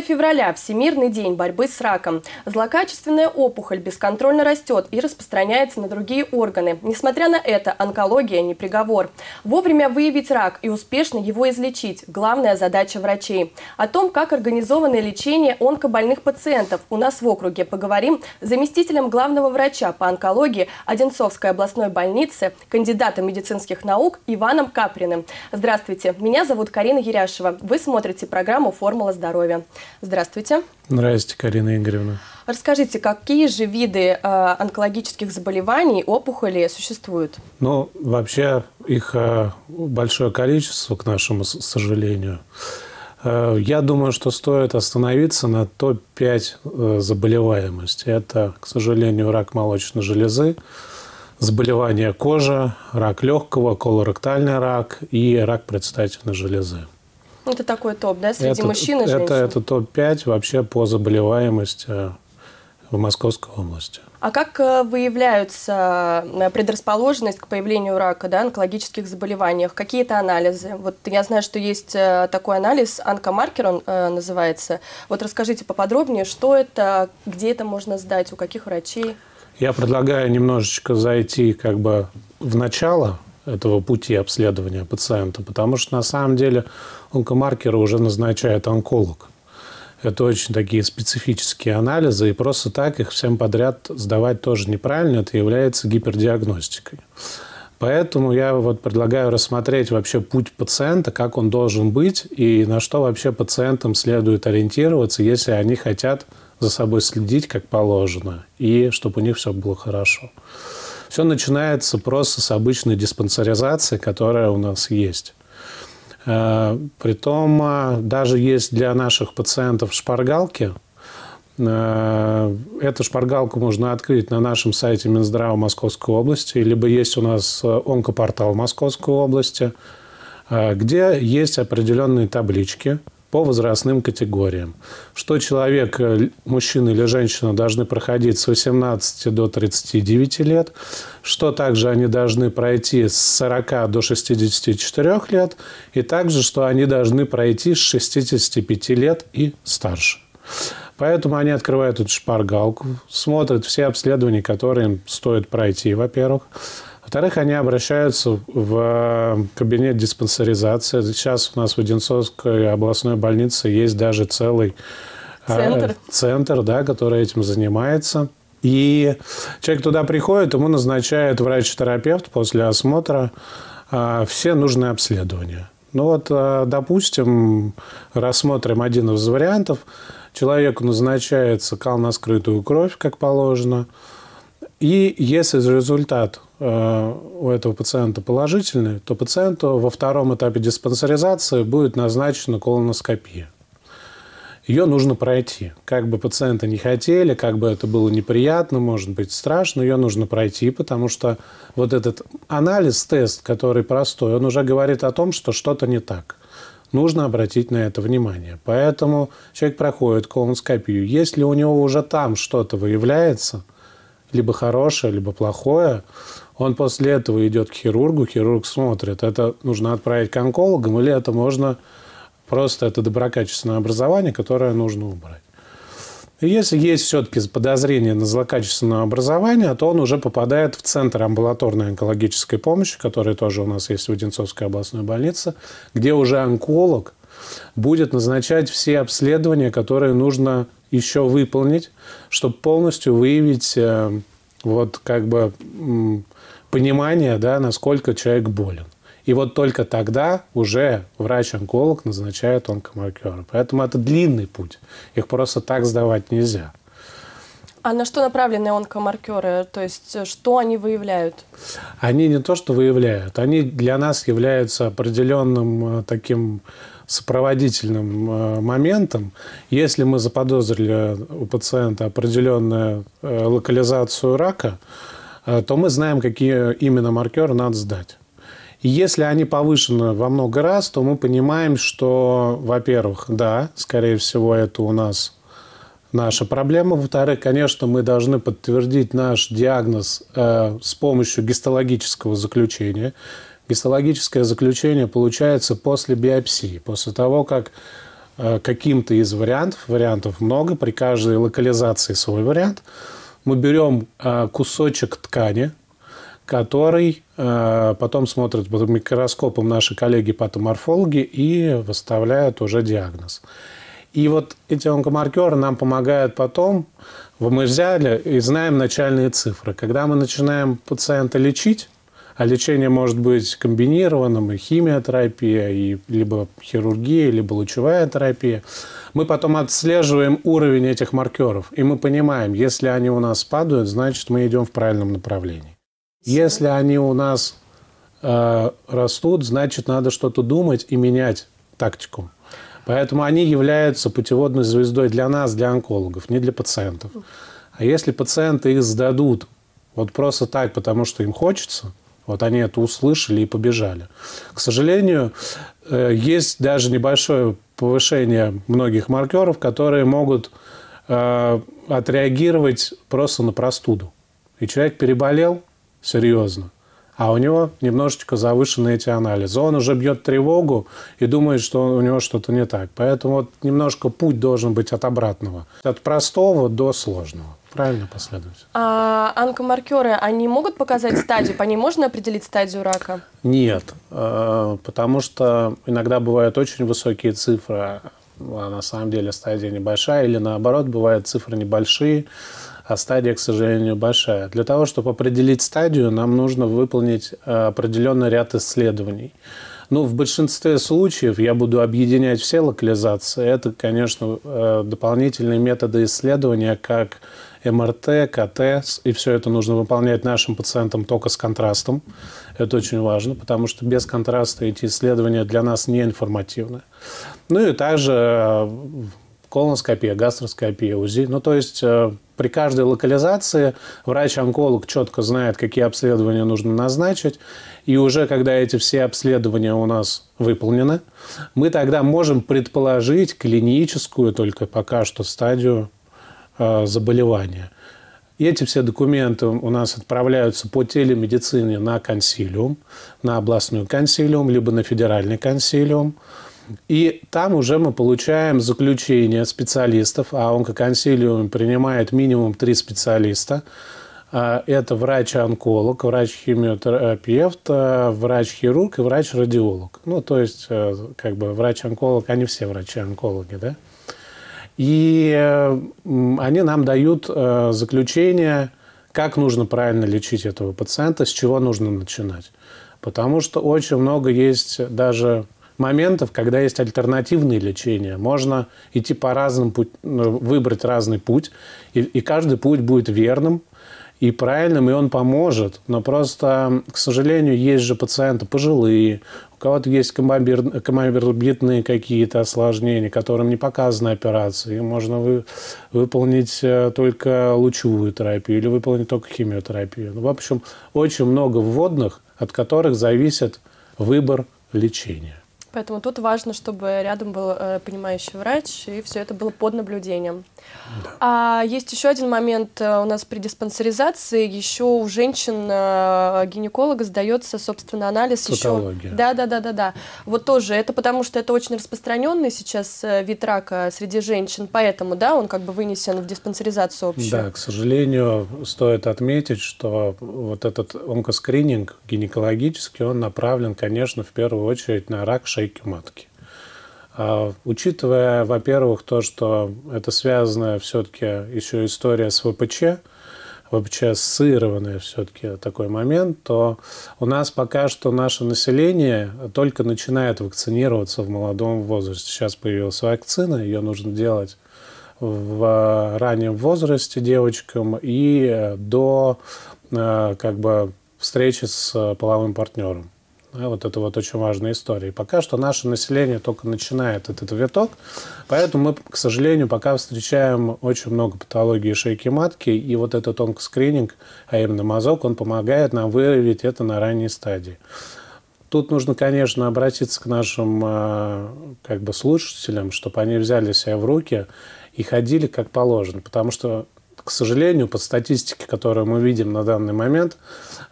февраля – Всемирный день борьбы с раком. Злокачественная опухоль бесконтрольно растет и распространяется на другие органы. Несмотря на это, онкология – не приговор. Вовремя выявить рак и успешно его излечить – главная задача врачей. О том, как организовано лечение онкобольных пациентов у нас в округе, поговорим с заместителем главного врача по онкологии Одинцовской областной больницы, кандидатом медицинских наук Иваном Каприным. Здравствуйте, меня зовут Карина Еряшева. Вы смотрите программу «Формула здоровья». Здравствуйте. Здравствуйте, Карина Игоревна. Расскажите, какие же виды э, онкологических заболеваний, опухолей существуют? Ну, вообще их э, большое количество, к нашему сожалению. Э, я думаю, что стоит остановиться на топ-5 э, заболеваемости. Это, к сожалению, рак молочной железы, заболевание кожи, рак легкого, колоректальный рак и рак предстательной железы. Ну, это такой топ, да, среди это, мужчин и женщин? Это, это топ-5 вообще по заболеваемости э, в Московской области. А как э, выявляются э, предрасположенность к появлению рака, да, онкологических заболеваниях? Какие-то анализы? Вот я знаю, что есть такой анализ, онкомаркер он э, называется. Вот расскажите поподробнее, что это, где это можно сдать, у каких врачей? Я предлагаю немножечко зайти как бы в начало этого пути обследования пациента, потому что на самом деле онкомаркеры уже назначает онколог. Это очень такие специфические анализы, и просто так их всем подряд сдавать тоже неправильно, это является гипердиагностикой. Поэтому я вот предлагаю рассмотреть вообще путь пациента, как он должен быть и на что вообще пациентам следует ориентироваться, если они хотят за собой следить как положено и чтобы у них все было хорошо. Все начинается просто с обычной диспансеризации, которая у нас есть. Э, притом а, даже есть для наших пациентов шпаргалки. Э, эту шпаргалку можно открыть на нашем сайте Минздрава Московской области, либо есть у нас э, онкопортал Московской области, где есть определенные таблички – по возрастным категориям. Что человек, э, мужчина или женщина, должны проходить с 18 до 39 лет, что также они должны пройти с 40 до 64 лет, и также, что они должны пройти с 65 лет и старше. Поэтому они открывают эту шпаргалку, смотрят все обследования, которые им стоит пройти, во-первых. Во-вторых, они обращаются в э, кабинет диспансеризации. Сейчас у нас в Одинцовской областной больнице есть даже целый э, центр, центр да, который этим занимается. И человек туда приходит, ему назначает врач-терапевт после осмотра э, все нужные обследования. Ну вот, допустим, рассмотрим один из вариантов. Человеку назначается кал на скрытую кровь, как положено – и если результат э, у этого пациента положительный, то пациенту во втором этапе диспансеризации будет назначена колоноскопия. Ее нужно пройти. Как бы пациенты не хотели, как бы это было неприятно, может быть страшно, ее нужно пройти, потому что вот этот анализ, тест, который простой, он уже говорит о том, что что-то не так. Нужно обратить на это внимание. Поэтому человек проходит колоноскопию. Если у него уже там что-то выявляется – либо хорошее, либо плохое, он после этого идет к хирургу, хирург смотрит, это нужно отправить к онкологам, или это можно просто, это доброкачественное образование, которое нужно убрать. И если есть все-таки подозрение на злокачественное образование, то он уже попадает в Центр амбулаторной онкологической помощи, который тоже у нас есть в Одинцовской областной больнице, где уже онколог будет назначать все обследования, которые нужно еще выполнить, чтобы полностью выявить э, вот как бы понимание, да, насколько человек болен. И вот только тогда уже врач-онколог назначает онкомаркеры. Поэтому это длинный путь. Их просто так сдавать нельзя. А на что направлены онкомаркеры? То есть, э, что они выявляют? Они не то, что выявляют. Они для нас являются определенным э, таким сопроводительным э, моментом. Если мы заподозрили у пациента определенную э, локализацию рака, э, то мы знаем, какие именно маркеры надо сдать. И если они повышены во много раз, то мы понимаем, что, во-первых, да, скорее всего, это у нас наша проблема. Во-вторых, конечно, мы должны подтвердить наш диагноз э, с помощью гистологического заключения гистологическое заключение получается после биопсии, после того, как э, каким-то из вариантов, вариантов много, при каждой локализации свой вариант, мы берем э, кусочек ткани, который э, потом смотрят под микроскопом наши коллеги-патоморфологи и выставляют уже диагноз. И вот эти онкомаркеры нам помогают потом. Мы взяли и знаем начальные цифры. Когда мы начинаем пациента лечить, а лечение может быть комбинированным, и химиотерапия, и либо хирургия, либо лучевая терапия. Мы потом отслеживаем уровень этих маркеров, и мы понимаем, если они у нас падают, значит, мы идем в правильном направлении. Если они у нас э, растут, значит, надо что-то думать и менять тактику. Поэтому они являются путеводной звездой для нас, для онкологов, не для пациентов. А если пациенты их сдадут вот просто так, потому что им хочется – вот они это услышали и побежали. К сожалению, э, есть даже небольшое повышение многих маркеров, которые могут э, отреагировать просто на простуду. И человек переболел серьезно, а у него немножечко завышены эти анализы. Он уже бьет тревогу и думает, что у него что-то не так. Поэтому вот немножко путь должен быть от обратного, от простого до сложного. Правильно последовать. А онкомаркеры, они могут показать стадию? По ней можно определить стадию рака? Нет, а, потому что иногда бывают очень высокие цифры, а на самом деле стадия небольшая, или наоборот, бывают цифры небольшие, а стадия, к сожалению, большая. Для того, чтобы определить стадию, нам нужно выполнить а, определенный ряд исследований. Ну, в большинстве случаев я буду объединять все локализации. Это, конечно, э, дополнительные методы исследования, как МРТ, КТ, и все это нужно выполнять нашим пациентам только с контрастом. Это очень важно, потому что без контраста эти исследования для нас не информативны. Ну и также э, колоноскопия, гастроскопия, УЗИ. Ну, то есть э, при каждой локализации врач-онколог четко знает, какие обследования нужно назначить. И уже когда эти все обследования у нас выполнены, мы тогда можем предположить клиническую только пока что стадию Э, заболевания. И эти все документы у нас отправляются по телемедицине на консилиум, на областную консилиум, либо на федеральный консилиум. И там уже мы получаем заключение специалистов, а онкоконсилиум принимает минимум три специалиста. Э, это врач-онколог, врач-химиотерапевт, э, врач-хирург и врач-радиолог. Ну, то есть, как бы врач-онколог, они все врачи-онкологи, да? И э, они нам дают э, заключение, как нужно правильно лечить этого пациента, с чего нужно начинать. Потому что очень много есть даже моментов, когда есть альтернативные лечения. Можно идти по разным путям, э, выбрать разный путь, и, и каждый путь будет верным, и правильным, и он поможет. Но просто, к сожалению, есть же пациенты пожилые, у кого-то есть комбамбирбитные какие-то осложнения, которым не показаны операции. И можно вы, выполнить э, только лучевую терапию или выполнить только химиотерапию. Ну, в общем, очень много вводных, от которых зависит выбор лечения. Поэтому тут важно, чтобы рядом был э, понимающий врач, и все это было под наблюдением. Да. А есть еще один момент э, у нас при диспансеризации. Еще у женщин э, гинеколога сдается, собственно, анализ Цитология. Да, да, да, да, да. Вот тоже. Это потому что это очень распространенный сейчас э, вид рака среди женщин, поэтому, да, он как бы вынесен в диспансеризацию общую. Да, к сожалению, стоит отметить, что вот этот онкоскрининг гинекологический, он направлен, конечно, в первую очередь на рак шейки шейки матки. А, учитывая, во-первых, то, что это связано все-таки еще история с ВПЧ, ВПЧ сырованный все-таки такой момент, то у нас пока что наше население только начинает вакцинироваться в молодом возрасте. Сейчас появилась вакцина, ее нужно делать в а, раннем возрасте девочкам и э, до э, как бы встречи с э, половым партнером. Да, вот это вот очень важная история. И пока что наше население только начинает этот виток, поэтому мы, к сожалению, пока встречаем очень много патологии шейки матки, и вот этот онкоскрининг, а именно мазок, он помогает нам выявить это на ранней стадии. Тут нужно, конечно, обратиться к нашим э, как бы, слушателям, чтобы они взяли себя в руки и ходили как положено, потому что к сожалению, по статистике, которую мы видим на данный момент,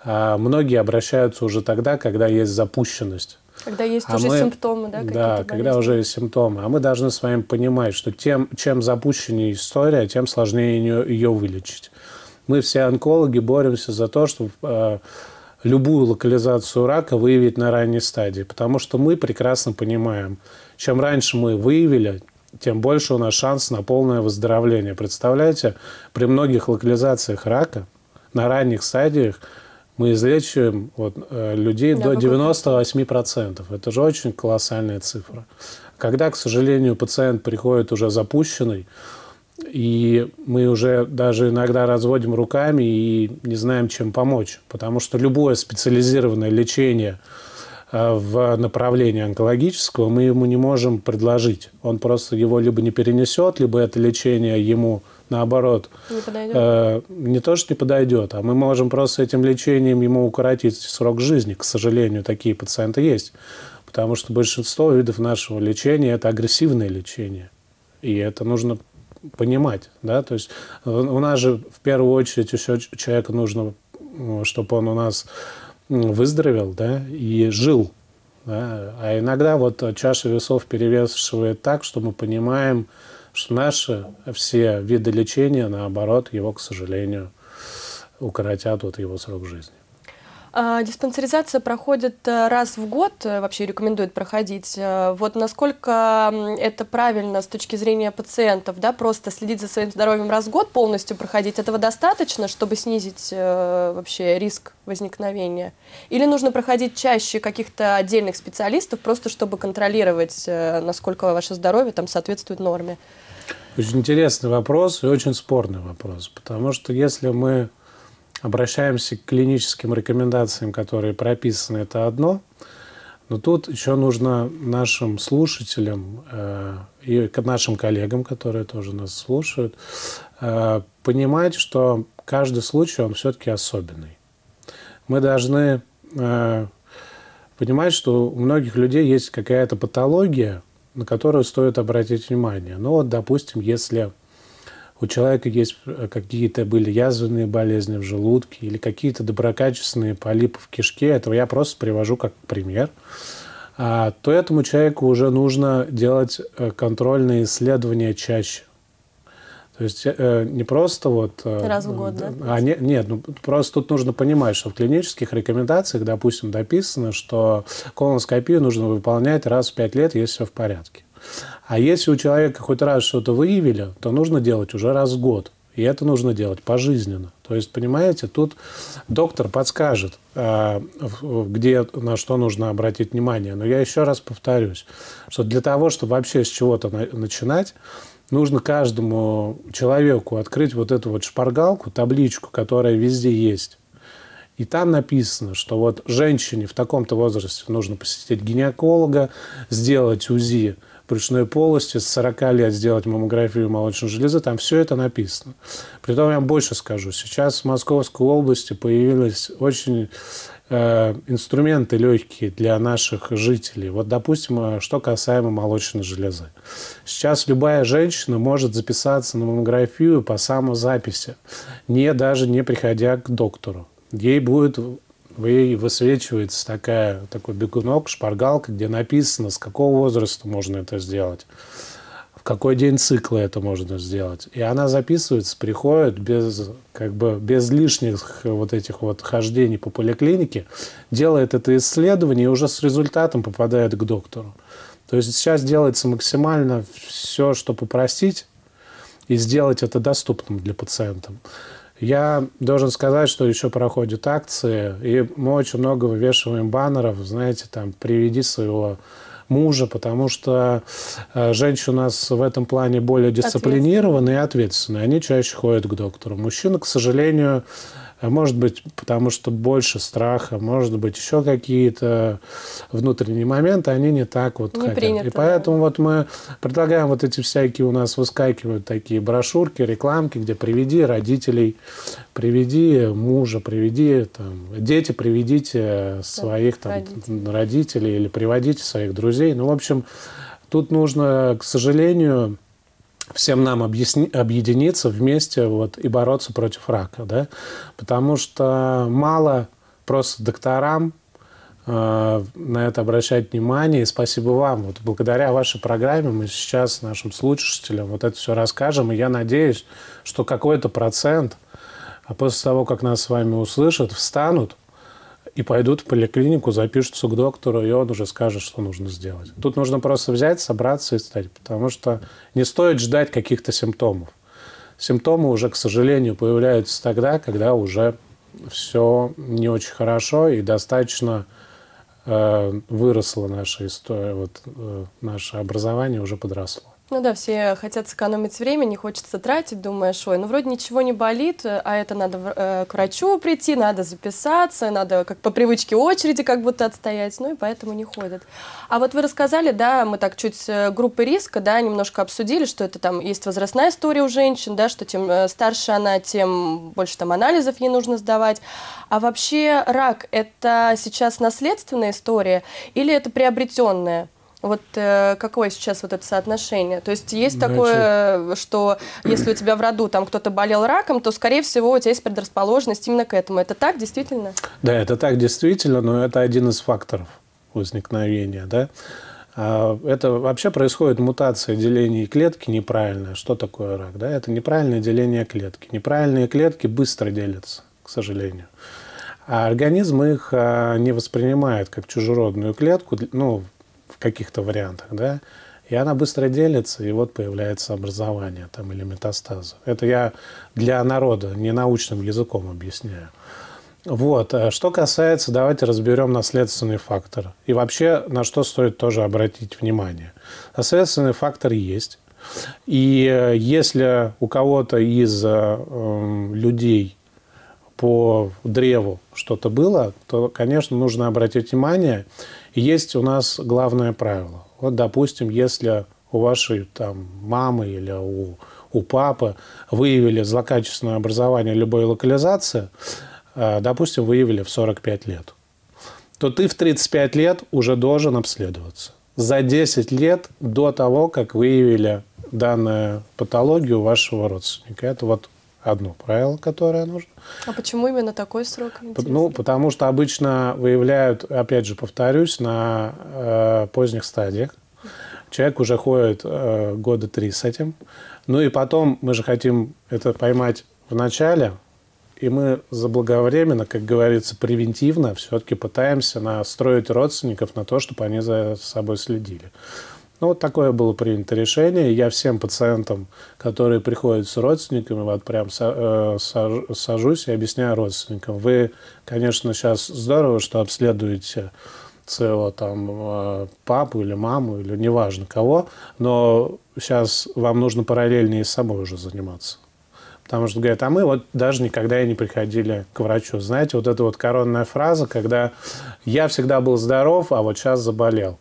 а, многие обращаются уже тогда, когда есть запущенность. Когда есть а уже мы, симптомы, да? Да, когда уже есть симптомы. А мы должны с вами понимать, что тем, чем запущеннее история, тем сложнее ее, ее вылечить. Мы все онкологи боремся за то, чтобы э, а, любую локализацию рака выявить на ранней стадии, потому что мы прекрасно понимаем, чем раньше мы выявили, тем больше у нас шанс на полное выздоровление. Представляете, при многих локализациях рака на ранних стадиях мы излечиваем вот, э, людей да, до 98%. Это же очень колоссальная цифра. Когда, к сожалению, пациент приходит уже запущенный, и мы уже даже иногда разводим руками и не знаем, чем помочь. Потому что любое специализированное лечение – Э, в направлении онкологического, мы ему не можем предложить. Он просто его либо не перенесет, либо это лечение ему наоборот не, э, не то, что не подойдет, а мы можем просто этим лечением ему укоротить срок жизни. К сожалению, такие пациенты есть. Потому что большинство видов нашего лечения это агрессивное лечение. И это нужно понимать, да, то есть у нас же в первую очередь еще человека нужно, чтобы он у нас выздоровел, да, и жил. Да? А иногда вот чаша весов перевешивает так, что мы понимаем, что наши все виды лечения, наоборот, его, к сожалению, укоротят вот его срок жизни. А, диспансеризация проходит э, раз в год, э, вообще рекомендует проходить. Э, вот насколько это правильно с точки зрения пациентов, да, просто следить за своим здоровьем раз в год, полностью проходить, этого достаточно, чтобы снизить вообще риск возникновения? Или нужно проходить чаще каких-то отдельных специалистов, просто чтобы контролировать, насколько ваше здоровье там соответствует норме? Очень интересный вопрос и очень спорный вопрос, потому что если мы обращаемся к клиническим рекомендациям, которые прописаны, это одно. Но тут еще нужно нашим слушателям э, и к нашим коллегам, которые тоже нас слушают, э, понимать, что каждый случай, он все-таки особенный. Мы должны э, понимать, что у многих людей есть какая-то патология, на которую стоит обратить внимание. Ну вот, допустим, если у человека есть э, какие-то были язвенные болезни в желудке или какие-то доброкачественные полипы в кишке, этого я просто привожу как пример, а, то этому человеку уже нужно делать э, контрольные исследования чаще. То есть э, не просто вот... Раз в год, да? А, не, нет, ну просто тут нужно понимать, что в клинических рекомендациях, допустим, дописано, что колоноскопию нужно выполнять раз в пять лет, если все в порядке. А если у человека хоть раз что-то выявили, то нужно делать уже раз в год. И это нужно делать пожизненно. То есть, понимаете, тут доктор подскажет, э, где, на что нужно обратить внимание. Но я еще раз повторюсь, что для того, чтобы вообще с чего-то начинать, нужно каждому человеку открыть вот эту вот шпаргалку, табличку, которая везде есть. И там написано, что вот женщине в таком-то возрасте нужно посетить гинеколога, сделать УЗИ, брюшной полости, с 40 лет сделать маммографию молочной железы, там все это написано. Притом я вам больше скажу. Сейчас в Московской области появились очень э, инструменты легкие для наших жителей. Вот, допустим, э, что касаемо молочной железы. Сейчас любая женщина может записаться на маммографию по самозаписи, не даже не приходя к доктору. Ей будет и высвечивается такая, такой бегунок, шпаргалка, где написано, с какого возраста можно это сделать, в какой день цикла это можно сделать. И она записывается, приходит без, как бы, без лишних вот этих вот хождений по поликлинике, делает это исследование и уже с результатом попадает к доктору. То есть сейчас делается максимально все, что попросить, и сделать это доступным для пациентов. Я должен сказать, что еще проходят акции, и мы очень много вывешиваем баннеров, знаете, там, приведи своего мужа, потому что э, женщины у нас в этом плане более дисциплинированы и ответственны. Они чаще ходят к доктору. мужчина, к сожалению, а может быть, потому что больше страха, может быть, еще какие-то внутренние моменты, они не так вот не хотят. Принято, и поэтому да. вот мы предлагаем вот эти всякие у нас выскакивают такие брошюрки, рекламки, где приведи родителей, приведи мужа, приведи там, дети, приведите своих там родителей. родителей или приводите своих друзей. Ну, в общем, тут нужно, к сожалению, всем нам объясни, объединиться вместе вот, и бороться против рака. Да? Потому что мало просто докторам э, на это обращать внимание. И спасибо вам. Вот благодаря вашей программе мы сейчас нашим слушателям вот это все расскажем. И я надеюсь, что какой-то процент, а после того, как нас с вами услышат, встанут – и пойдут в поликлинику, запишутся к доктору, и он уже скажет, что нужно сделать. Тут нужно просто взять, собраться и стать, потому что не стоит ждать каких-то симптомов. Симптомы уже, к сожалению, появляются тогда, когда уже все не очень хорошо и достаточно э, выросла наша история, вот, э, наше образование уже подросло. Ну да, все хотят сэкономить время, не хочется тратить, думаешь, ой, ну вроде ничего не болит, а это надо э, к врачу прийти, надо записаться, надо как по привычке очереди как будто отстоять, ну и поэтому не ходят. А вот вы рассказали, да, мы так чуть э, группы риска, да, немножко обсудили, что это там есть возрастная история у женщин, да, что тем э, старше она, тем больше там анализов ей нужно сдавать. А вообще рак – это сейчас наследственная история или это приобретенная? Вот э, какое сейчас вот это соотношение? То есть есть такое, че? Э, что если у тебя в роду там кто-то болел раком, то, скорее всего, у тебя есть предрасположенность именно к этому. Это так действительно? Да, это так действительно, но это один из факторов возникновения, да. А, это вообще происходит мутация деления клетки неправильная. Что такое рак? Да? Это неправильное деление клетки. Неправильные клетки быстро делятся, к сожалению. А организм их а, не воспринимает как чужеродную клетку, ну, каких-то вариантах, да, и она быстро делится, и вот появляется образование там, или метастазы. Это я для народа, не научным языком объясняю. Вот. Э, что касается, давайте разберем наследственный фактор. И вообще, на что стоит тоже обратить внимание. Наследственный фактор есть. И э, если у кого-то из э, эм, людей по древу что-то было, то, конечно, нужно обратить внимание есть у нас главное правило. Вот, допустим, если у вашей там, мамы или у, у папы выявили злокачественное образование любой локализации, э, допустим, выявили в 45 лет, то ты в 35 лет уже должен обследоваться. За 10 лет до того, как выявили данную патологию вашего родственника. Это вот одно правило, которое нужно. А почему именно такой срок? Интересно? Ну, потому что обычно выявляют, опять же, повторюсь, на э, поздних стадиях. Человек уже ходит э, года три с этим. Ну и потом мы же хотим это поймать в начале, и мы заблаговременно, как говорится, превентивно все-таки пытаемся настроить родственников на то, чтобы они за собой следили. Ну, вот такое было принято решение. Я всем пациентам, которые приходят с родственниками, вот прям э, сажусь и объясняю родственникам. Вы, конечно, сейчас здорово, что обследуете своего там э, папу или маму, или неважно кого, но сейчас вам нужно параллельно и собой уже заниматься. Потому что, говорят, а мы вот даже никогда и не приходили к врачу. Знаете, вот эта вот коронная фраза, когда я всегда был здоров, а вот сейчас заболел.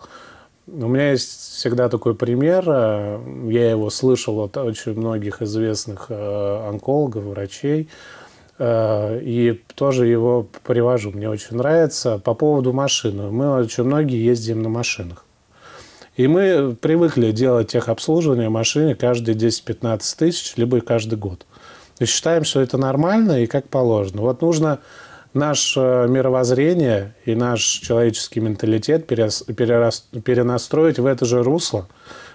У меня есть всегда такой пример. Э, я его слышал от очень многих известных э, онкологов, врачей. Э, и тоже его привожу. Мне очень нравится. По поводу машины. Мы очень многие ездим на машинах. И мы привыкли делать техобслуживание машине каждые 10-15 тысяч, либо каждый год. И считаем, что это нормально и как положено. Вот нужно наше мировоззрение и наш человеческий менталитет перенастроить в это же русло,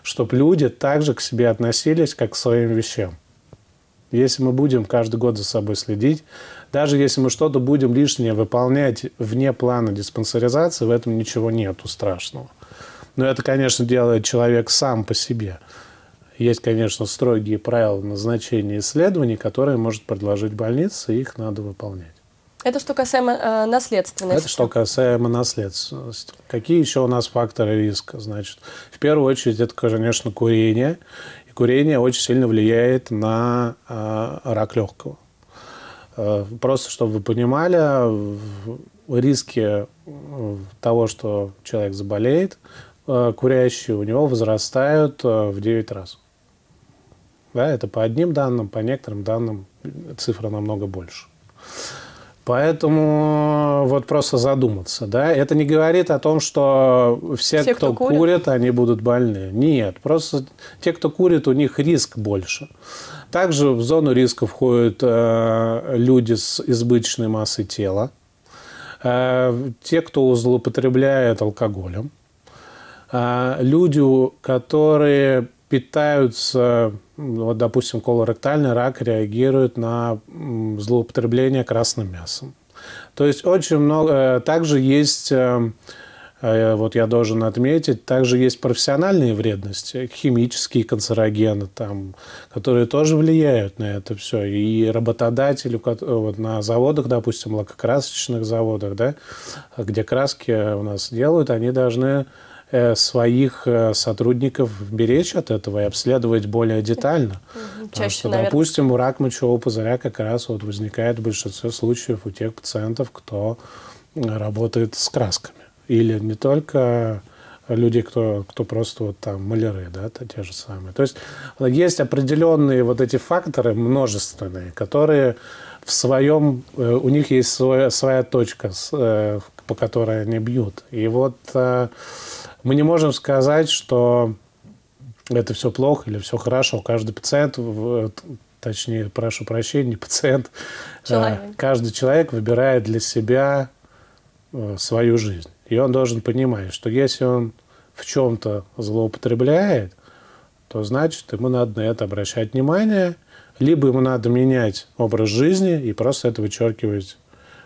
чтобы люди также к себе относились, как к своим вещам. Если мы будем каждый год за собой следить, даже если мы что-то будем лишнее выполнять вне плана диспансеризации, в этом ничего нету страшного. Но это, конечно, делает человек сам по себе. Есть, конечно, строгие правила назначения исследований, которые может предложить больница, и их надо выполнять. Это что касаемо э, наследственности. Это что касаемо наследственности. Какие еще у нас факторы риска? Значит, в первую очередь это, конечно, курение. И курение очень сильно влияет на э, рак легкого. Э, просто, чтобы вы понимали, риски э, того, что человек заболеет, э, курящий, у него возрастают э, в 9 раз. Да, это по одним данным, по некоторым данным цифра намного больше. Поэтому э, вот просто задуматься, да, это не говорит о том, что все, все кто, кто курит, они будут больны. Нет, просто те, кто курит, у них риск больше. Также в зону риска входят э, люди с избыточной массой тела, э, те, кто злоупотребляет алкоголем, э, люди, которые питаются ну, вот, допустим, колоректальный рак реагирует на злоупотребление красным мясом. То есть очень много... Э, также есть, э, э, вот я должен отметить, также есть профессиональные вредности, химические канцерогены, там, которые тоже влияют на это все. И работодатели вот, на заводах, допустим, лакокрасочных заводах, да, где краски у нас делают, они должны Э, своих э, сотрудников беречь от этого и обследовать более детально. Угу. Потому что, наверное... допустим, рак мочевого пузыря как раз вот возникает в большинстве случаев у тех пациентов, кто работает с красками. Или не только люди, кто, кто просто вот там маляры, да, те же самые. То есть есть определенные вот эти факторы множественные, которые в своем, э, у них есть своя, своя точка, по которой они бьют. И вот мы не можем сказать, что это все плохо или все хорошо. Каждый пациент, точнее, прошу прощения, не пациент, а, человек. каждый человек выбирает для себя э, свою жизнь. И он должен понимать, что если он в чем-то злоупотребляет, то значит ему надо на это обращать внимание, либо ему надо менять образ жизни и просто это вычеркивать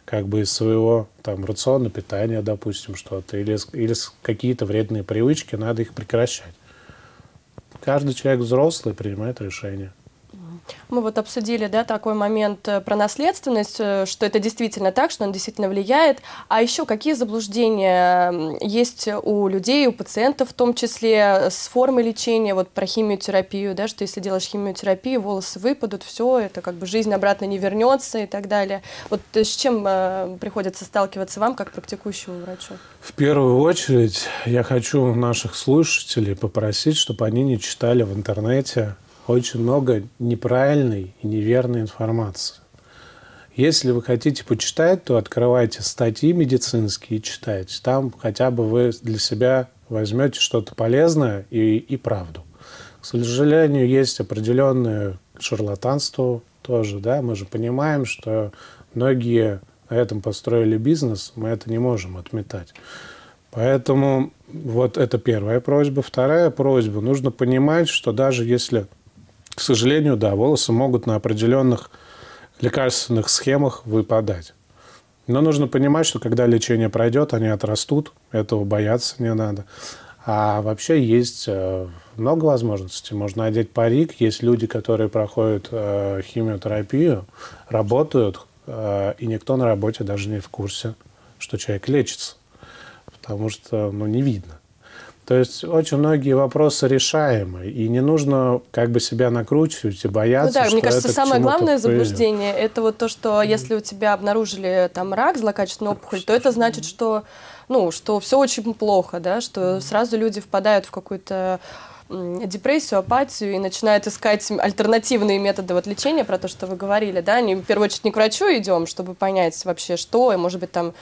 как бы из своего там рациона питания, допустим, что-то, или, или какие-то вредные привычки, надо их прекращать. Каждый человек взрослый принимает решение. Мы вот обсудили, да, такой момент э, про наследственность, э, что это действительно так, что он действительно влияет. А еще какие заблуждения есть у людей, у пациентов в том числе, э, с формой лечения, вот про химиотерапию, да, что если делаешь химиотерапию, волосы выпадут, все, это как бы жизнь обратно не вернется и так далее. Вот с чем приходится сталкиваться вам, как практикующему врачу? В первую очередь я хочу наших слушателей попросить, чтобы они не читали в интернете очень много неправильной и неверной информации. Если вы хотите почитать, то открывайте статьи медицинские и читайте. Там хотя бы вы для себя возьмете что-то полезное и, и правду. К сожалению, есть определенное шарлатанство тоже, да, мы же понимаем, что многие на этом построили бизнес, мы это не можем отметать. Поэтому вот это первая просьба. Вторая просьба. Нужно понимать, что даже если к сожалению, да, волосы могут на определенных лекарственных схемах выпадать. Но нужно понимать, что когда лечение пройдет, они отрастут, этого бояться не надо. А вообще есть э, много возможностей. Можно одеть парик. Есть люди, которые проходят э, химиотерапию, работают, э, и никто на работе даже не в курсе, что человек лечится. Потому что ну, не видно. То есть очень многие вопросы решаемы, и не нужно как бы себя накручивать и бояться. Ну да, мне кажется, самое главное заблуждение это вот то, что если у тебя обнаружили там рак, злокачественную опухоль, то это значит, что ну что все очень плохо, да, что сразу люди впадают в какую-то депрессию, апатию и начинают искать альтернативные методы вот лечения, про то, что вы говорили, да, они в первую очередь не к врачу идем, чтобы понять вообще что, и может быть там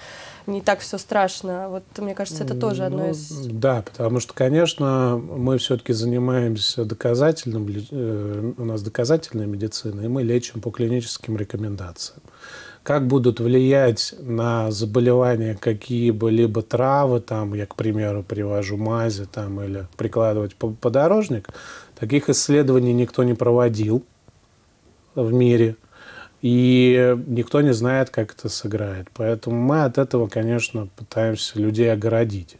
не так все страшно. Вот мне кажется, это тоже одно ну, из... Да, потому что, конечно, мы все-таки занимаемся доказательным, э, у нас доказательная медицина, и мы лечим по клиническим рекомендациям. Как будут влиять на заболевания какие-либо травы, там, я, к примеру, привожу мази там, или прикладывать подорожник, таких исследований никто не проводил в мире – и никто не знает, как это сыграет. Поэтому мы от этого, конечно, пытаемся людей оградить.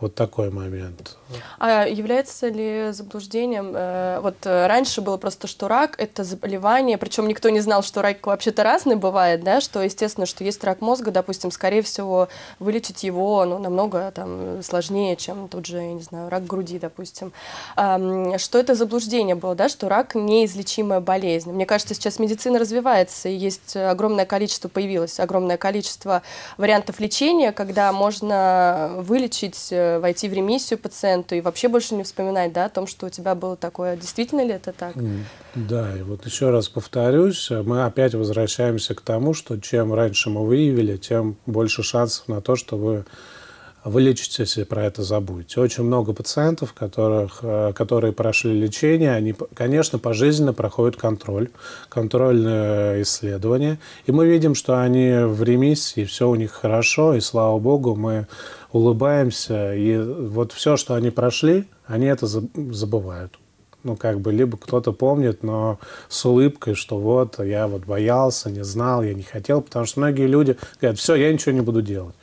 Вот такой момент. А является ли заблуждением, э, вот э, раньше было просто, что рак – это заболевание, причем никто не знал, что рак вообще-то разный бывает, да, что, естественно, что есть рак мозга, допустим, скорее всего, вылечить его ну, намного там, сложнее, чем тот же, я не знаю, рак груди, допустим. Э, что это заблуждение было, да, что рак – неизлечимая болезнь. Мне кажется, сейчас медицина развивается, и есть огромное количество, появилось огромное количество вариантов лечения, когда можно вылечить, э, войти в ремиссию пациента, моменту и вообще больше не вспоминать, да, о том, что у тебя было такое. Действительно ли это так? Да, и вот еще раз повторюсь, а мы опять возвращаемся к тому, что чем раньше мы выявили, тем больше шансов на то, что вы вы лечите, если про это забудете. Очень много пациентов, которых, э, которые прошли лечение, они, конечно, пожизненно проходят контроль, контрольное исследование. И мы видим, что они в ремиссии, все у них хорошо, и слава богу, мы улыбаемся. И вот все, что они прошли, они это забывают ну, как бы, либо кто-то помнит, но с улыбкой, что вот, я вот боялся, не знал, я не хотел, потому что многие люди говорят, все, я ничего не буду делать.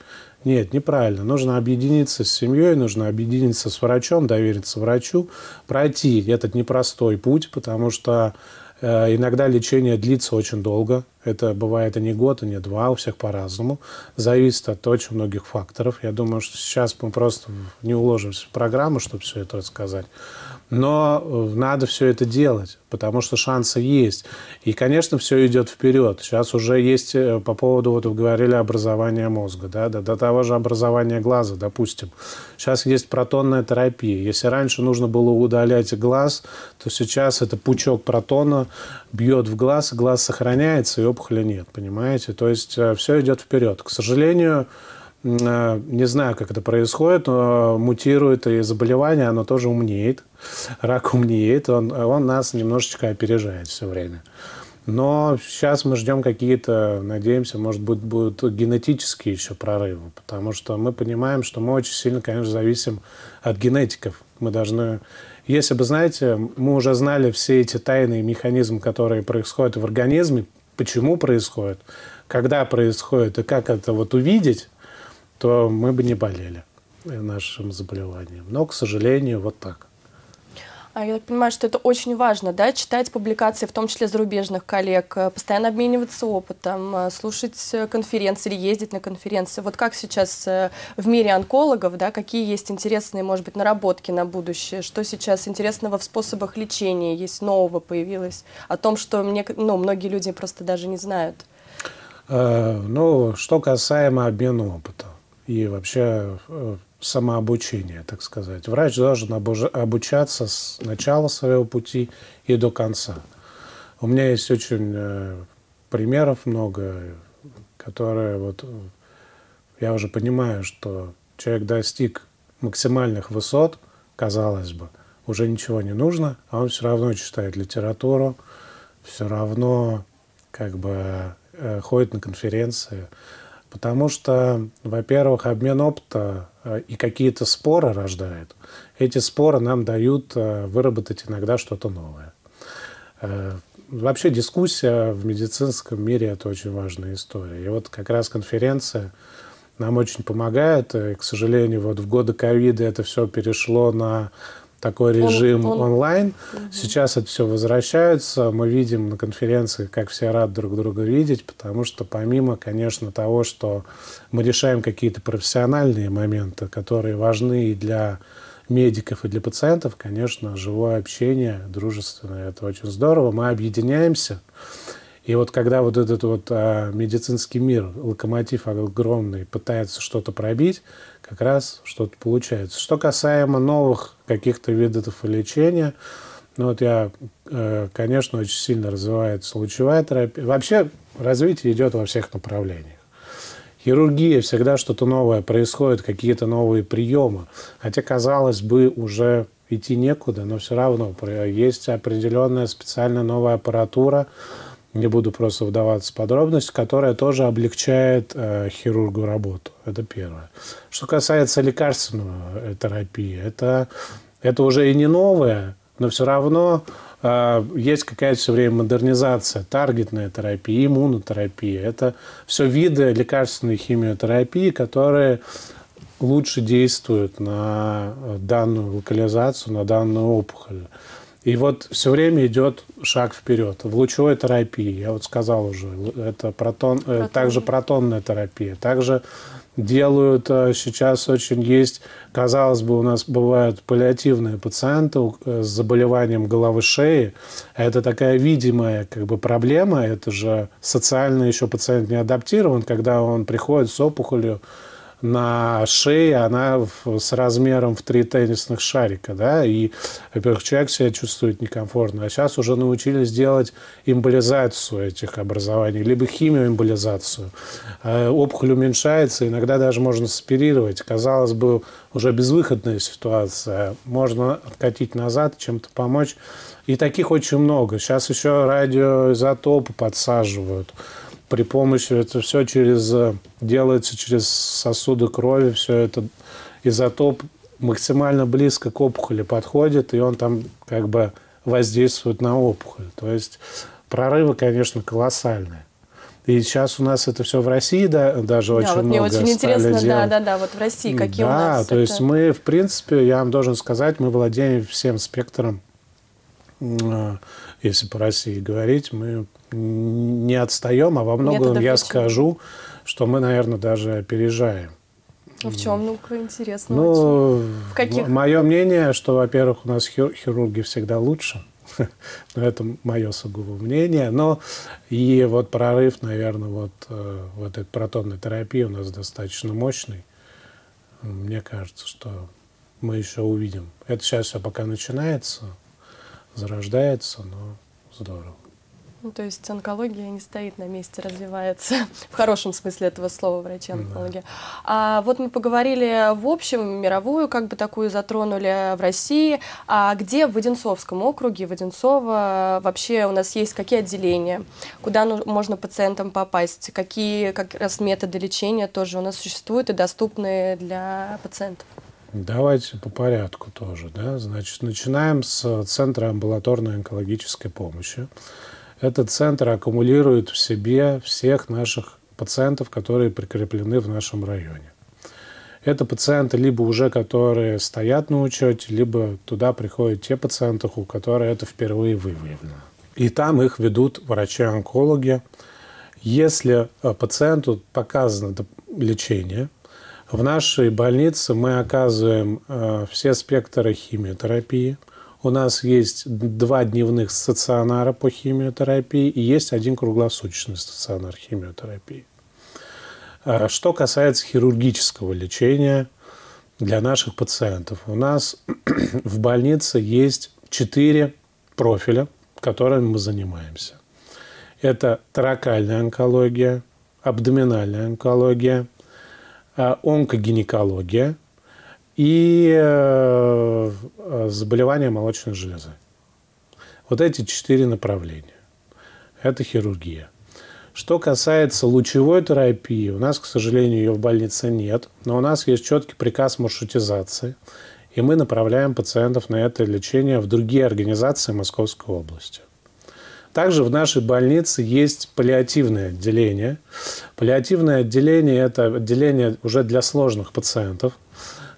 Нет, неправильно. Нужно объединиться с семьей, нужно объединиться с врачом, довериться врачу, пройти этот непростой путь, потому что э, Иногда лечение длится очень долго. Это бывает и не год, и не два, у всех по-разному. Зависит от очень многих факторов. Я думаю, что сейчас мы просто не уложимся в программу, чтобы все это рассказать но э, надо все это делать, потому что шансы есть. И, конечно, все идет вперед. Сейчас уже есть э, по поводу, вот вы говорили, образования мозга, да, до, до того же образования глаза, допустим. Сейчас есть протонная терапия. Если раньше нужно было удалять глаз, то сейчас это пучок протона бьет в глаз, глаз сохраняется, и опухоли нет, понимаете? То есть э, все идет вперед. К сожалению, Э, не знаю, как это происходит, но мутирует и заболевание, оно тоже умнеет. Рак умнеет, он, он нас немножечко опережает все время. Но сейчас мы ждем какие-то, надеемся, может быть, будут генетические еще прорывы, потому что мы понимаем, что мы очень сильно, конечно, зависим от генетиков. Мы должны... Если бы, знаете, мы уже знали все эти тайные механизмы, которые происходят в организме, почему происходят, когда происходит и как это вот увидеть, то мы бы не болели нашим заболеванием. Но, к сожалению, вот так. А я понимаю, что это очень важно, да, читать публикации, в том числе зарубежных коллег, э, постоянно обмениваться опытом, э, слушать э, конференции или ездить на конференции. Вот как сейчас в мире онкологов, да, какие есть интересные, может быть, наработки на будущее, что сейчас интересного в способах лечения есть нового появилось, о том, что мне, ну, многие люди просто даже не знают. Ну, что касаемо обмена опытом и вообще э, самообучение, так сказать. Врач должен обучаться с начала своего пути и до конца. У меня есть очень э, примеров много, которые вот э, я уже понимаю, что человек достиг максимальных высот, казалось бы, уже ничего не нужно, а он все равно читает литературу, все равно как бы ходит на конференции, Потому что, во-первых, обмен опыта э, и какие-то споры рождает. Эти споры нам дают э, выработать иногда что-то новое. Э, вообще дискуссия в медицинском мире – это очень важная история. И вот как раз конференция нам очень помогает. И, к сожалению, вот в годы ковида это все перешло на такой режим он, он... онлайн. Угу. Сейчас это все возвращается. Мы видим на конференциях, как все рады друг друга видеть, потому что помимо, конечно, того, что мы решаем какие-то профессиональные моменты, которые важны и для медиков, и для пациентов, конечно, живое общение, дружественное, это очень здорово. Мы объединяемся. И вот когда вот этот вот а, медицинский мир, локомотив огромный, пытается что-то пробить, как раз что-то получается. Что касаемо новых каких-то видов лечения, ну вот я, э, конечно, очень сильно развивается лучевая терапия. Вообще развитие идет во всех направлениях. Хирургия, всегда что-то новое происходит, какие-то новые приемы. Хотя, казалось бы, уже идти некуда, но все равно есть определенная специально новая аппаратура, не буду просто вдаваться в подробности, которая тоже облегчает э, хирургу работу. Это первое. Что касается лекарственной э, терапии, это, это уже и не новое, но все равно э, есть какая-то все время модернизация. Таргетная терапия, иммунотерапия. Это все виды лекарственной химиотерапии, которые лучше действуют на э, данную локализацию, на данную опухоль. И вот все время идет шаг вперед. В лучевой терапии, я вот сказал уже, это протон, э, протон. также протонная терапия. Также делают э, сейчас очень есть, казалось бы, у нас бывают паллиативные пациенты э, с заболеванием головы шеи. Это такая видимая как бы проблема. Это же социально еще пациент не адаптирован, когда он приходит с опухолью, на шее, она в, с размером в три теннисных шарика, да, и, во-первых, человек себя чувствует некомфортно, а сейчас уже научились делать эмболизацию этих образований, либо химиоэмболизацию. Э, опухоль уменьшается, иногда даже можно спирировать. Казалось бы, уже безвыходная ситуация. Можно откатить назад, чем-то помочь. И таких очень много. Сейчас еще радиоизотопы подсаживают при помощи, это все через, э, делается через сосуды крови, все это изотоп максимально близко к опухоли подходит, и он там как бы воздействует на опухоль. То есть прорывы, конечно, колоссальные. И сейчас у нас это все в России да, даже да, очень вот много. Мне очень интересно, делать. да, да, да, вот в России какие да, у нас. Да, то это... мы, в принципе, я вам должен сказать, мы владеем всем спектром, э, если по России говорить, мы не отстаем, а во многом я, скажу, что мы, наверное, даже опережаем. Ну, в чем, ну интересно. Ну, в каких? мое мнение, что, во-первых, у нас хирурги всегда лучше. Но ну, это мое сугубо мнение. Но и вот прорыв, наверное, вот, э, вот этой протонной терапии у нас достаточно мощный. Мне кажется, что мы еще увидим. Это сейчас все пока начинается, зарождается, но здорово. Ну, то есть онкология не стоит на месте, развивается в хорошем смысле этого слова врачи онкологии. Да. А вот мы поговорили в общем, мировую, как бы такую затронули в России. А где в Одинцовском округе, в Одинцово вообще у нас есть какие отделения, куда ну, можно пациентам попасть, какие как раз методы лечения тоже у нас существуют и доступны для пациентов? Давайте по порядку тоже. Да? Значит, начинаем с Центра амбулаторной онкологической помощи. Этот центр аккумулирует в себе всех наших пациентов, которые прикреплены в нашем районе. Это пациенты либо уже, которые стоят на учете, либо туда приходят те пациенты, у которых это впервые выявлено. И там их ведут врачи-онкологи. Если э, пациенту показано лечение, в нашей больнице мы оказываем э, все спектры химиотерапии – у нас есть два дневных стационара по химиотерапии и есть один круглосуточный стационар химиотерапии. А, что касается хирургического лечения для наших пациентов, у нас в больнице есть четыре профиля, которыми мы занимаемся. Это таракальная онкология, абдоминальная онкология, а, онкогинекология – и э, заболевания молочной железы. Вот эти четыре направления. Это хирургия. Что касается лучевой терапии, у нас, к сожалению, ее в больнице нет, но у нас есть четкий приказ маршрутизации, и мы направляем пациентов на это лечение в другие организации Московской области. Также в нашей больнице есть паллиативное отделение. Паллиативное отделение – это отделение уже для сложных пациентов –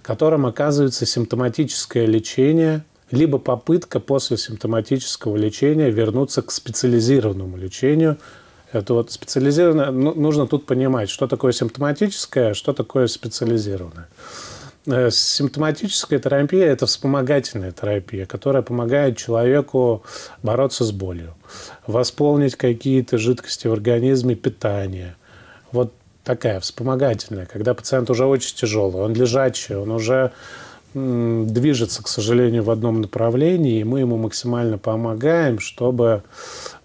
которым оказывается симптоматическое лечение, либо попытка после симптоматического лечения вернуться к специализированному лечению. Это вот специализированное, ну, нужно тут понимать, что такое симптоматическое, а что такое специализированное. Э, симптоматическая терапия – это вспомогательная терапия, которая помогает человеку бороться с болью, восполнить какие-то жидкости в организме, питание. Вот такая вспомогательная, когда пациент уже очень тяжелый, он лежачий, он уже движется, к сожалению, в одном направлении, и мы ему максимально помогаем, чтобы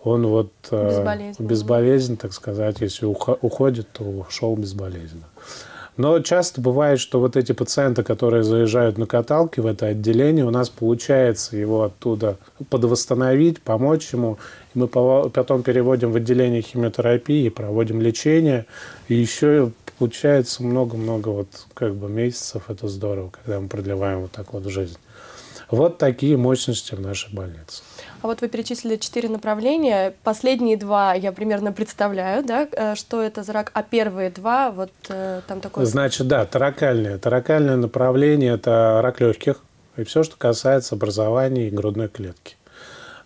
он вот э, безболезненно, безболезненно так сказать, если уходит, то ушел безболезненно. Но часто бывает, что вот эти пациенты, которые заезжают на каталке в это отделение, у нас получается его оттуда подвосстановить, помочь ему. мы потом переводим в отделение химиотерапии, проводим лечение. И еще получается много-много вот как бы месяцев. Это здорово, когда мы продлеваем вот так вот жизнь. Вот такие мощности в нашей больнице. А вот вы перечислили четыре направления. Последние два я примерно представляю, да, э, что это за рак, а первые два вот э, там такое... Значит, да, таракальное. Таракальное направление – это рак легких и все, что касается образования грудной клетки.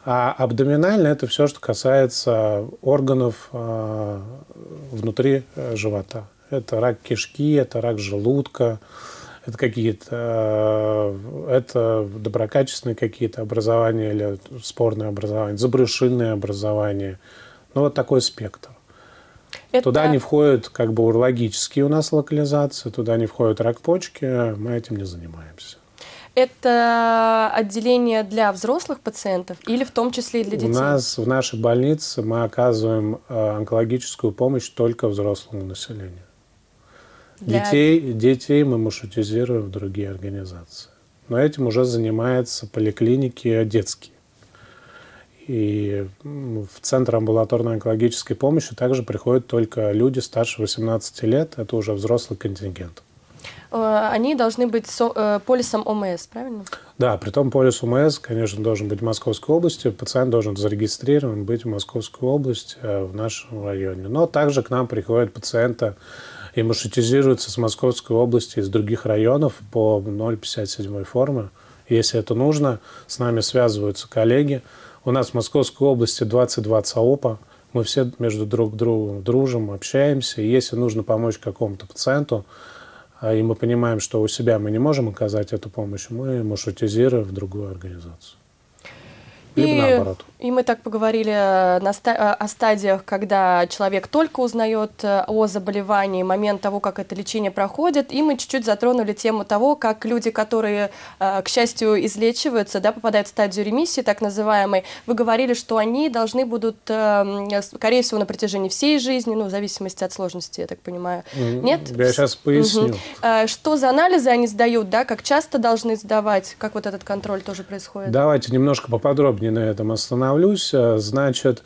А абдоминальное – это все, что касается органов э, внутри живота. Это рак кишки, это рак желудка, это какие-то, э, это доброкачественные какие-то образования или спорные образования, забрюшинные образования. Ну, вот такой спектр. Это... Туда не входят как бы урологические у нас локализации, туда не входят рак почки, мы этим не занимаемся. Это отделение для взрослых пациентов или в том числе и для детей? У нас в нашей больнице мы оказываем э, онкологическую помощь только взрослому населению. Для... Детей, детей мы маршрутизируем в другие организации. Но этим уже занимаются поликлиники детские. И в центр амбулаторной онкологической помощи также приходят только люди старше 18 лет, это уже взрослый контингент. Э, они должны быть со, э, полисом ОМС, правильно? Да, при том полис ОМС, конечно, должен быть в Московской области. Пациент должен зарегистрирован быть в Московской области, э, в нашем районе. Но также к нам приходят пациенты и маршрутизируется с Московской области, из других районов по 0,57 формы. Если это нужно, с нами связываются коллеги. У нас в Московской области 22 ЦАОПа. Мы все между друг другом дружим, общаемся. И если нужно помочь какому-то пациенту, а, и мы понимаем, что у себя мы не можем оказать эту помощь, мы маршрутизируем в другую организацию и, И мы так поговорили э, на ста- э, о стадиях, когда человек только узнает э, о заболевании, момент того, как это лечение проходит, и мы чуть-чуть затронули тему того, как люди, которые, к счастью, излечиваются, да, попадают в стадию ремиссии, так называемой, вы говорили, что они должны будут, скорее всего, на протяжении всей жизни, ну, в зависимости от сложности, я так понимаю. Нет? Я сейчас поясню. Угу. Что за анализы они сдают, да, как часто должны сдавать, как вот этот контроль тоже происходит? Давайте немножко поподробнее подробнее на этом остановлюсь. Э, значит,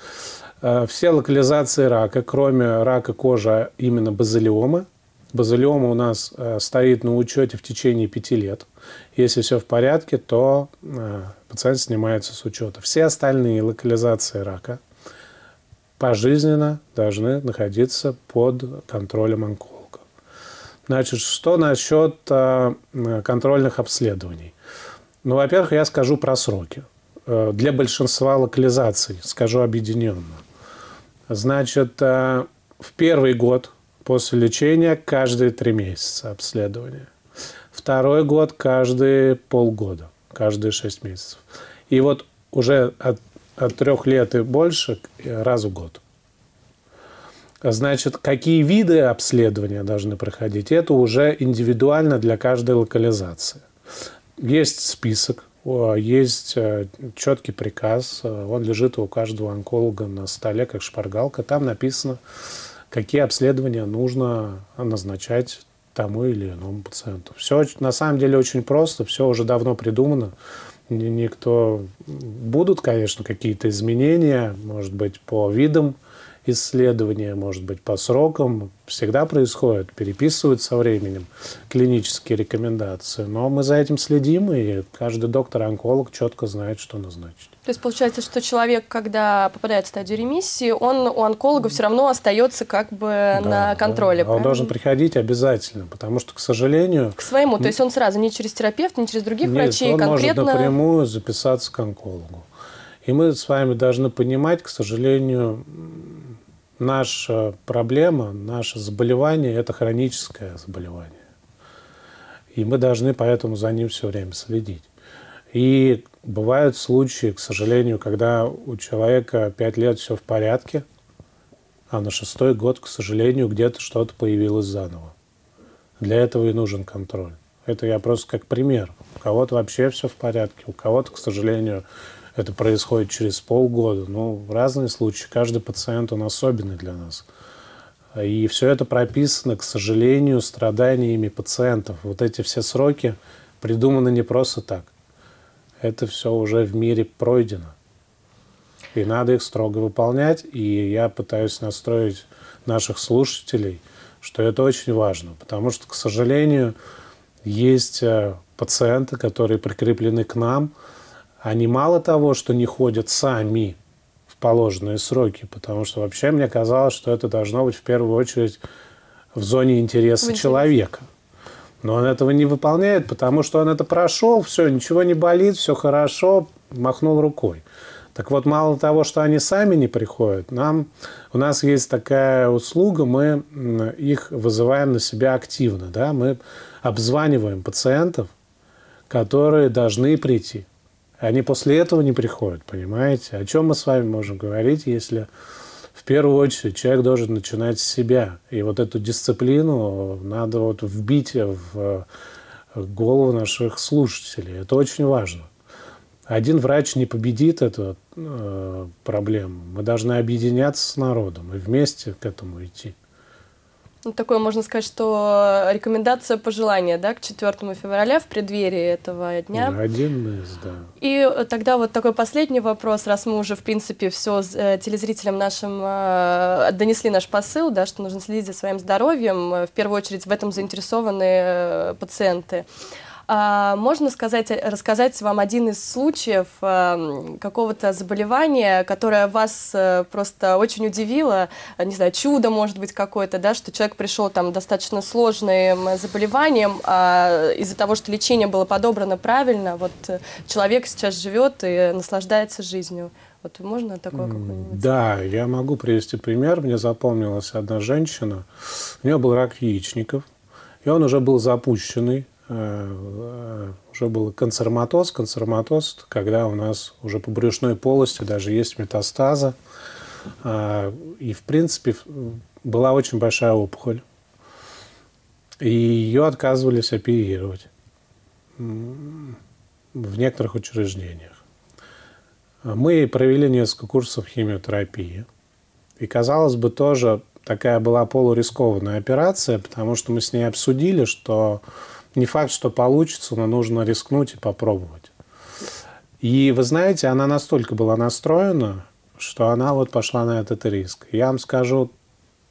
э, все локализации рака, кроме рака кожи а именно базилиома, базилиома у нас э, стоит на учете в течение пяти лет. Если все в порядке, то пациент снимается с учета. Все остальные локализации рака пожизненно должны находиться под контролем онколога. Значит, что насчет контрольных обследований? Ну, во-первых, я скажу про сроки. Э, для большинства локализаций, скажу объединенно. Значит, э, в первый год после лечения каждые три месяца обследование. Второй год каждые полгода, каждые шесть месяцев. И вот уже от, от трех лет и больше э, раз в год. Значит, какие виды обследования должны проходить, это уже индивидуально для каждой локализации. Есть список есть э, четкий приказ, э, он лежит у каждого онколога на столе, как шпаргалка. Там написано, какие обследования нужно назначать тому или иному пациенту. Все на самом деле очень просто, все уже давно придумано. Никто... Будут, конечно, какие-то изменения, может быть, по видам исследования, может быть, по срокам, всегда происходят, переписывают со временем клинические рекомендации. Но мы за этим следим, и каждый доктор-онколог четко знает, что назначить. То есть получается, что человек, когда попадает в стадию ремиссии, он у онколога все равно остается как бы да, на контроле. Да. Он должен приходить обязательно, потому что, к сожалению... К своему, то есть он сразу не через терапевта, не через других нет, врачей он конкретно... может напрямую записаться к онкологу. И мы с вами должны понимать, к сожалению, наша проблема, наше заболевание – это хроническое заболевание. И мы должны поэтому за ним все время следить. И бывают случаи, к сожалению, когда у человека 5 лет все в порядке, а на шестой год, к сожалению, где-то что-то появилось заново. Для этого и нужен контроль. Это я просто как пример. У кого-то вообще все в порядке, у кого-то, к сожалению, это происходит через полгода. Ну, разные случаи. Каждый пациент, он особенный для нас. И все это прописано, к сожалению, страданиями пациентов. Вот эти все сроки придуманы не просто так. Это все уже в мире пройдено. И надо их строго выполнять. И я пытаюсь настроить наших слушателей, что это очень важно. Потому что, к сожалению, есть э, пациенты, которые прикреплены к нам – они мало того, что не ходят сами в положенные сроки, потому что вообще мне казалось, что это должно быть в первую очередь в зоне интереса Интересно. человека. Но он этого не выполняет, потому что он это прошел, все, ничего не болит, все хорошо, махнул рукой. Так вот, мало того, что они сами не приходят, нам, у нас есть такая услуга, мы их вызываем на себя активно. Да? Мы обзваниваем пациентов, которые должны прийти. Они после этого не приходят, понимаете? О чем мы с вами можем говорить, если в первую очередь человек должен начинать с себя. И вот эту дисциплину надо вот вбить в э, голову наших слушателей. Это очень важно. Один врач не победит эту э, проблему. Мы должны объединяться с народом и вместе к этому идти. Ну, такое, можно сказать, что э, рекомендация пожелания, да, к 4 февраля в преддверии этого дня. Один из, да. И э, тогда вот такой последний вопрос, раз мы уже, в принципе, все э, телезрителям нашим донесли наш посыл, да, что нужно следить за своим здоровьем, в первую очередь в этом заинтересованы пациенты. А, можно сказать, рассказать вам один из случаев эм, какого-то заболевания, которое вас э, просто очень удивило, не знаю, чудо, может быть, какое-то, да, что человек пришел там достаточно сложным э, заболеванием, а из-за того, что лечение было подобрано правильно, вот э, человек сейчас живет и наслаждается жизнью. Вот можно такое какое-нибудь? Да, я могу привести пример. Мне запомнилась одна женщина. У нее был рак яичников, и он уже был запущенный. Э, уже был канцерматоз. Канцерматоз, когда у нас уже по брюшной полости даже есть метастазы. А, и, в принципе, была очень большая опухоль. И ее отказывались оперировать в некоторых учреждениях. Мы провели несколько курсов химиотерапии. И, казалось бы, тоже такая была полурискованная операция, потому что мы с ней обсудили, что не факт, что получится, но нужно рискнуть и попробовать. И вы знаете, она настолько была настроена, что она вот пошла на этот риск. Я вам скажу,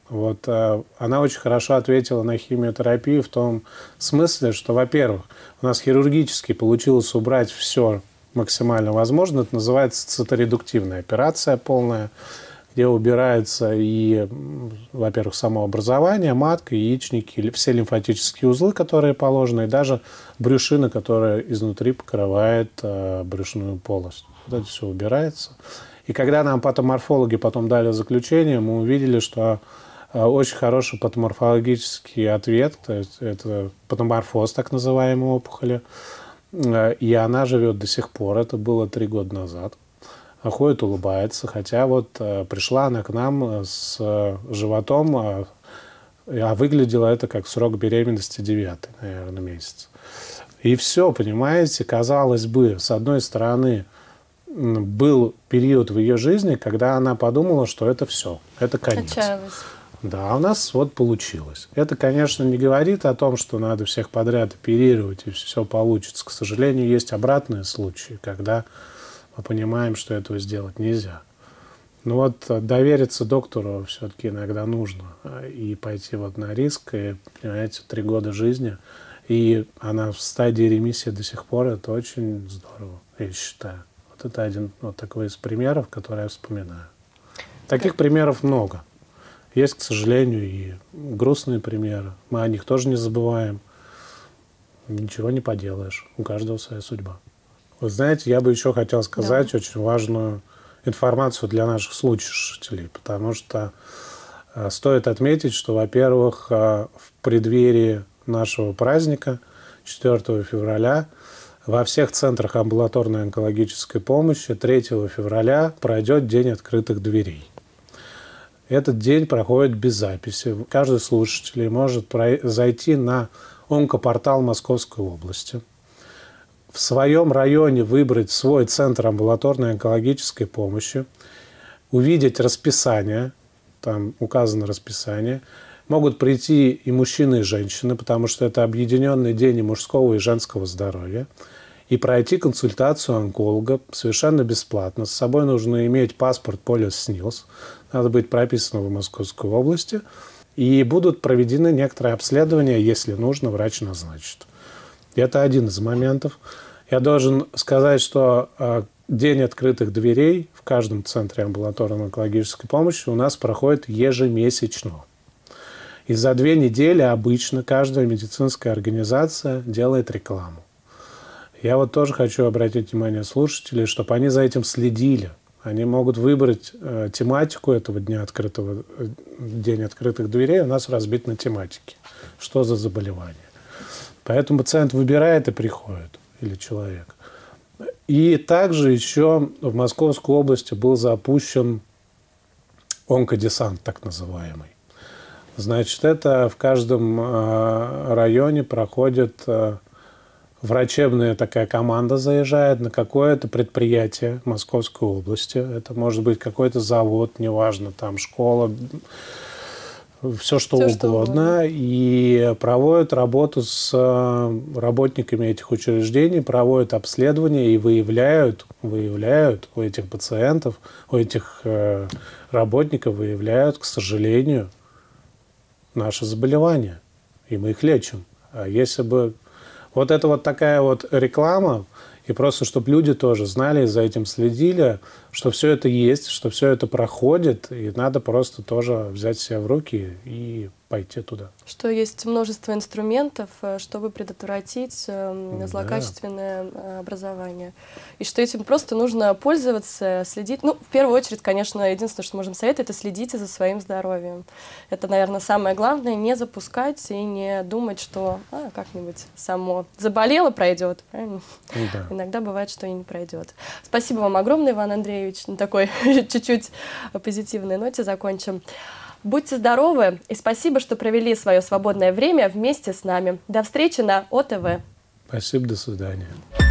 вот э, она очень хорошо ответила на химиотерапию в том смысле, что, во-первых, у нас хирургически получилось убрать все максимально возможно. Это называется циторедуктивная операция полная где убирается и, во-первых, само образование, матка, яичники, все лимфатические узлы, которые положены, и даже брюшина, которая изнутри покрывает э, брюшную полость. Вот это все убирается. И когда нам патоморфологи потом дали заключение, мы увидели, что э, очень хороший патоморфологический ответ, то есть это патоморфоз так называемой опухоли, э, и она живет до сих пор, это было три года назад ходит, улыбается. Хотя вот э, пришла она к нам э, с э, животом, а, а выглядело это как срок беременности 9, наверное, месяц. И все, понимаете, казалось бы, с одной стороны, был период в ее жизни, когда она подумала, что это все, это конец. Отчаялась. Да, а у нас вот получилось. Это, конечно, не говорит о том, что надо всех подряд оперировать и все получится. К сожалению, есть обратные случаи, когда мы понимаем, что этого сделать нельзя. Но ну вот э, довериться доктору все-таки иногда нужно. Э, и пойти вот на риск, и, понимаете, три года жизни. И она в стадии ремиссии до сих пор. Это очень здорово, я считаю. Вот это один вот такой из примеров, который я вспоминаю. Таких примеров много. Есть, к сожалению, и грустные примеры. Мы о них тоже не забываем. Ничего не поделаешь. У каждого своя судьба. Вы знаете, я бы еще хотел сказать да. очень важную информацию для наших слушателей, потому что э, стоит отметить, что, во-первых, э, в преддверии нашего праздника 4 февраля во всех центрах амбулаторной онкологической помощи 3 февраля пройдет День открытых дверей. Этот день проходит без записи. Каждый слушатель может зайти на онкопортал Московской области – в своем районе выбрать свой центр амбулаторной онкологической помощи, увидеть расписание, там указано расписание, могут прийти и мужчины, и женщины, потому что это объединенный день и мужского, и женского здоровья, и пройти консультацию онколога совершенно бесплатно. С собой нужно иметь паспорт полис СНИЛС, надо быть прописано в Московской области, и будут проведены некоторые обследования, если нужно, врач назначит. Это один из моментов. Я должен сказать, что э, День открытых дверей в каждом центре амбулаторной онкологической помощи у нас проходит ежемесячно. И за две недели обычно каждая медицинская организация делает рекламу. Я вот тоже хочу обратить внимание слушателей, чтобы они за этим следили. Они могут выбрать э, тематику этого дня открытого, э, день открытых дверей, у а нас разбит на тематике. Что за заболевание? Поэтому пациент выбирает и приходит, или человек. И также еще в Московской области был запущен онкодесант, так называемый. Значит, это в каждом а, районе проходит а, врачебная такая команда заезжает на какое-то предприятие Московской области. Это может быть какой-то завод, неважно, там школа, все что все, угодно, что угодно, и проводят работу с э, работниками этих учреждений, проводят обследования и выявляют, выявляют у этих пациентов, у этих э, работников выявляют, к сожалению, наши заболевания, и мы их лечим. А если бы вот это вот такая вот реклама, и просто чтобы люди тоже знали и за этим следили, что все это есть, что все это проходит, и надо просто тоже взять себя в руки и пойти туда. Что есть множество инструментов, э, чтобы предотвратить эм, да. злокачественное э, образование. И что этим просто нужно пользоваться, следить. Ну, в первую очередь, конечно, единственное, что можем советовать, это следите за своим здоровьем. Это, наверное, самое главное, не запускать и не думать, что а, как-нибудь само заболело, пройдет. Ну да. Иногда бывает, что и не пройдет. Спасибо вам огромное, Иван Андрей. Андреевич, на такой чуть-чуть позитивной ноте закончим. Будьте здоровы и спасибо, что провели свое свободное время вместе с нами. До встречи на ОТВ. Спасибо, до свидания.